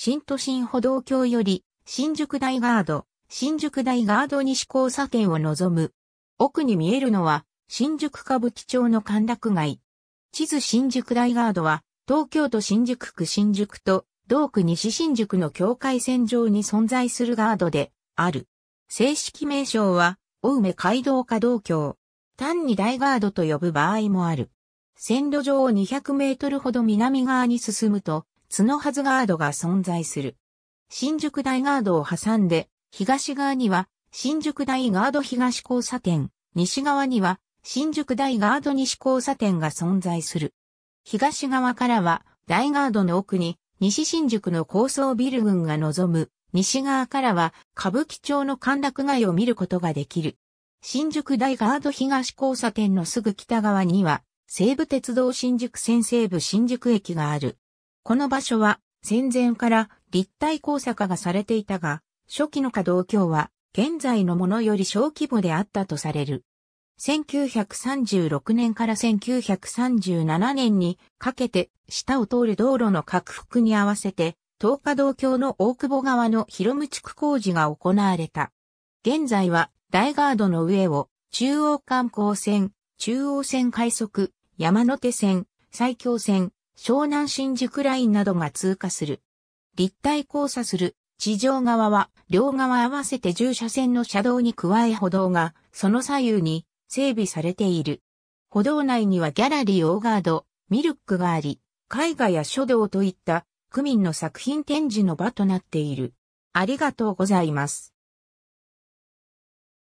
新都心歩道橋より、新宿大ガード、新宿大ガード西交差点を望む。奥に見えるのは、新宿歌舞伎町の歓楽街。地図新宿大ガードは、東京都新宿区新宿と、同区西新宿の境界線上に存在するガードで、ある。正式名称は、青梅街道下道橋。単に大ガードと呼ぶ場合もある。線路上を200メートルほど南側に進むと、角はずガードが存在する。新宿大ガードを挟んで、東側には新宿大ガード東交差点、西側には新宿大ガード西交差点が存在する。東側からは大ガードの奥に西新宿の高層ビル群が望む、西側からは歌舞伎町の歓楽街を見ることができる。新宿大ガード東交差点のすぐ北側には西武鉄道新宿線西部新宿駅がある。この場所は戦前から立体工作がされていたが、初期の可動橋は現在のものより小規模であったとされる。1936年から1937年にかけて下を通る道路の拡幅に合わせて東華道橋の大久保川の広務地区工事が行われた。現在は大ガードの上を中央観光線、中央線快速、山手線、埼京線、湘南新宿ラインなどが通過する。立体交差する地上側は両側合わせて10車線の車道に加え歩道がその左右に整備されている。歩道内にはギャラリーオーガード、ミルックがあり、絵画や書道といった区民の作品展示の場となっている。ありがとうございます。